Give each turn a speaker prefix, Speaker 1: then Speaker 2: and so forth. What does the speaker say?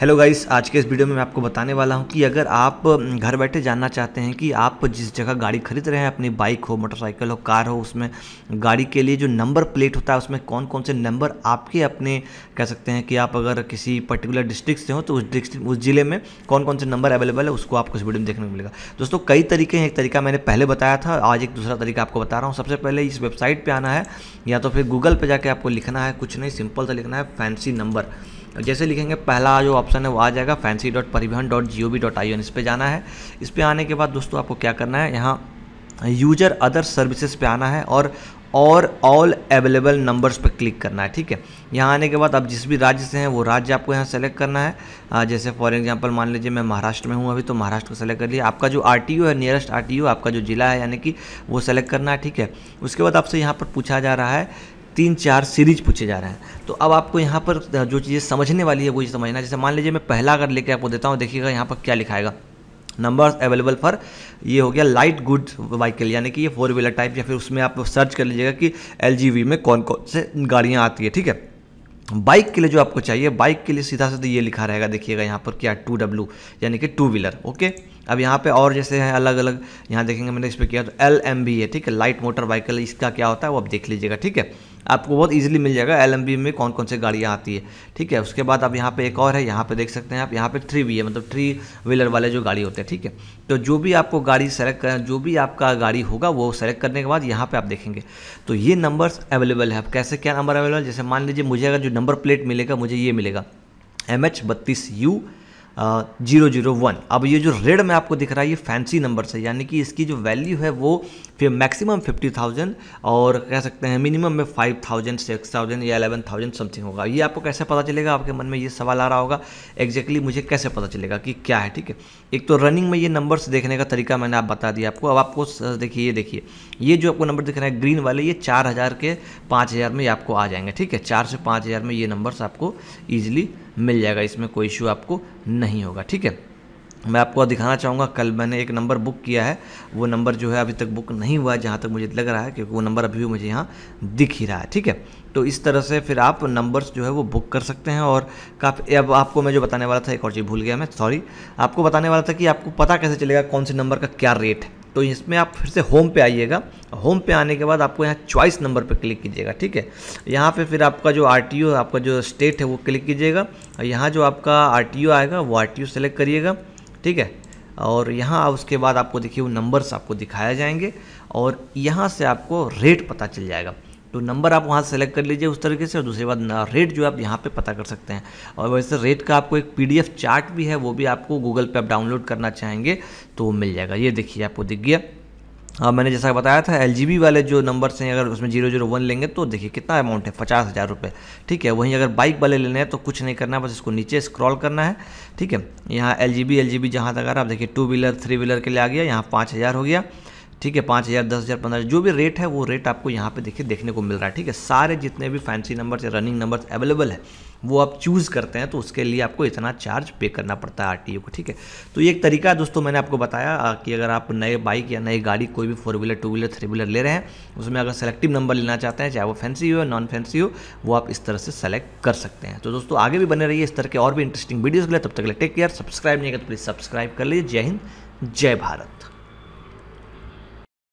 Speaker 1: hello guys आज के इस वीडियो में मैं आपको बताने वाला हूं कि अगर आप घर बैठे जानना चाहते हैं कि आप जिस जगह गाड़ी खरीद रहे हैं अपनी बाइक हो मोटरसाइकिल हो कार हो उसमें गाड़ी के लिए जो नंबर प्लेट होता है उसमें कौन कौन से नंबर आपके अपने कह सकते हैं कि आप अगर किसी पर्टिकुलर डिस्ट्रिक्ट से हो तो उस डिस्ट्रिक्ट उस ज़िले में कौन कौन से नंबर अवेलेबल है उसको आपको इस वीडियो में देखने को मिलेगा दोस्तों कई तरीके हैं एक तरीका मैंने पहले बताया था आज एक दूसरा तरीका आपको बता रहा हूँ सबसे पहले इस वेबसाइट पर आना है या तो फिर गूगल पर जाकर आपको लिखना है कुछ नहीं सिंपल सा लिखना है फैंसी नंबर जैसे लिखेंगे पहला जो ऑप्शन है वो आ जाएगा fancy dot Parivahan dot G O V dot I N इस पर जाना है इस पर आने के बाद दोस्तों आपको क्या करना है यहाँ यूजर अदर सर्विसेज पे आना है और और ऑल अवेलेबल नंबर्स पर क्लिक करना है ठीक है यहाँ आने के बाद आप जिस भी राज्य से हैं वो राज्य आपको यहाँ सेलेक्ट करना है जैसे फॉर एग्जांपल मान लीजिए मैं महाराष्ट्र में हूँ अभी तो महाराष्ट्र को सेलेक्ट कर लिया आपका जो आर है नियरेस्ट आर आपका जो ज़िला है यानी कि वो सेलेक्ट करना है ठीक है उसके बाद आपसे यहाँ पर पूछा जा रहा है तीन चार सीरीज पूछे जा रहे हैं तो अब आपको यहाँ पर जो चीज़ें समझने वाली है वो चीज़ समझना जैसे मान लीजिए मैं पहला अगर लेके आपको देता हूँ देखिएगा यहाँ पर क्या लिखाएगा नंबर्स अवेलेबल फॉर ये हो गया लाइट गुड व्हीकल यानी कि ये फोर व्हीलर टाइप या फिर उसमें आप सर्च कर लीजिएगा कि एल में कौन कौन से गाड़ियाँ आती है ठीक है बाइक के लिए जो आपको चाहिए बाइक के लिए सीधा सीधा ये लिखा रहेगा देखिएगा यहाँ पर क्या टू डब्ल्यू यानी कि टू व्हीलर ओके अब यहाँ पे और जैसे हैं अलग अलग यहाँ देखेंगे मैंने इस पर किया तो एल एम बी है ठीक है लाइट मोटर व्हीकल इसका क्या होता है वो आप देख लीजिएगा ठीक है आपको बहुत ईजिली मिल जाएगा एल में कौन कौन सी गाड़ियाँ आती है ठीक है उसके बाद आप यहाँ पे एक और है यहाँ पे देख सकते हैं आप यहाँ पे थ्री वी है मतलब थ्री व्हीलर वाले जो गाड़ी होते हैं ठीक है तो जो भी आपको गाड़ी सेलेक्ट कर जो भी आपका गाड़ी होगा वो सेलेक्ट करने के बाद यहाँ पर आप देखेंगे तो ये नंबर्स अवेलेबल है आप कैसे क्या नंबर अवेलेबल जैसे मान लीजिए मुझे अगर जो नंबर प्लेट मिलेगा मुझे ये मिलेगा एम एच बत्तीस यू जीरो जीरो वन अब ये जो रेड में आपको दिख रहा है ये फैंसी नंबर से यानी कि इसकी जो वैल्यू है वो फिर मैक्सिमम फिफ्टी थाउजेंड और कह सकते हैं मिनिमम में फाइव थाउजेंड सिक्स थाउजेंड या एलेवन थाउजेंड समथिंग होगा ये आपको कैसे पता चलेगा आपके मन में ये सवाल आ रहा होगा एग्जैक्टली exactly मुझे कैसे पता चलेगा कि क्या है ठीक है एक तो रनिंग में ये नंबर्स देखने का तरीका मैंने आप बता दिया आपको अब आपको देखिए ये देखिए ये जो आपको नंबर दिख रहा है ग्रीन वाले ये चार हज़ार के पाँच हज़ार में आपको आ जाएंगे ठीक है चार से पाँच हज़ार में ये नंबर्स आपको ईजिली मिल जाएगा इसमें कोई इशू आपको नहीं होगा ठीक है मैं आपको दिखाना चाहूँगा कल मैंने एक नंबर बुक किया है वो नंबर जो है अभी तक बुक नहीं हुआ है जहाँ तक मुझे लग रहा है क्योंकि वो नंबर अभी भी मुझे यहाँ दिख ही रहा है ठीक है तो इस तरह से फिर आप नंबर्स जो है वो बुक कर सकते हैं और काफ़ी अब आपको मैं जो बताने वाला था एक और चीज़ भूल गया मैं सॉरी आपको बताने वाला था कि आपको पता कैसे चलेगा कौन से नंबर का क्या रेट है तो इसमें आप फिर से होम पे आइएगा होम पे आने के बाद आपको यहाँ चॉइस नंबर पर क्लिक कीजिएगा ठीक है यहाँ पे फिर आपका जो आर टी आपका जो स्टेट है वो क्लिक कीजिएगा यहाँ जो आपका आर आएगा वो आर सेलेक्ट करिएगा ठीक है और यहाँ उसके बाद आपको देखिए वो नंबर्स आपको दिखाए जाएंगे और यहाँ से आपको रेट पता चल जाएगा तो नंबर आप वहाँ सेलेक्ट कर लीजिए उस तरीके से और दूसरी बात रेट जो आप यहाँ पे पता कर सकते हैं और वैसे रेट का आपको एक पीडीएफ चार्ट भी है वो भी आपको गूगल पे आप डाउनलोड करना चाहेंगे तो मिल जाएगा ये देखिए आपको दिख गया और मैंने जैसा बताया था एल वाले जो नंबर्स हैं अगर उसमें जीरो जीरो वन लेंगे तो देखिए कितना अमाउंट है पचास हज़ार रुपये ठीक है वहीं अगर बाइक वाले लेने हैं तो कुछ नहीं करना है बस इसको नीचे स्क्रॉल करना है ठीक है यहाँ L G B L G B जहाँ तक आ रहा आप देखिए टू व्हीलर थ्री व्हीलर के लिए आ गया यहाँ पाँच हज़ार हो गया ठीक है पाँच हज़ार दस हज़ार पंद्रह हज़ार जो भी रेट है वो रेट आपको यहाँ पे देखिए देखने को मिल रहा है ठीक है सारे जितने भी फैंसी नंबर्स या रनिंग नंबर्स अवेलेबल है वो आप चूज़ करते हैं तो उसके लिए आपको इतना चार्ज पे करना पड़ता है आर को ठीक है तो ये एक तरीका है दोस्तों मैंने आपको बताया कि अगर आप नए बाइक या नई गाड़ी कोई भी four wheeler two wheeler three wheeler ले रहे हैं उसमें अगर सेलेक्टिव नंबर लेना चाहते हैं चाहे वो फैंसी हो या नॉन फैंसी हो वो आप इस तरह से सेलेक्ट कर सकते हैं तो दोस्तों आगे भी बने रहिए इस तरह के और भी इंटरेस्टिंग वीडियोज़ के लिए तब तक टेक केयर सब्सक्राइब नहीं कर तो प्लीज़ सब्सक्राइब कर लीजिए जय हिंद जय भारत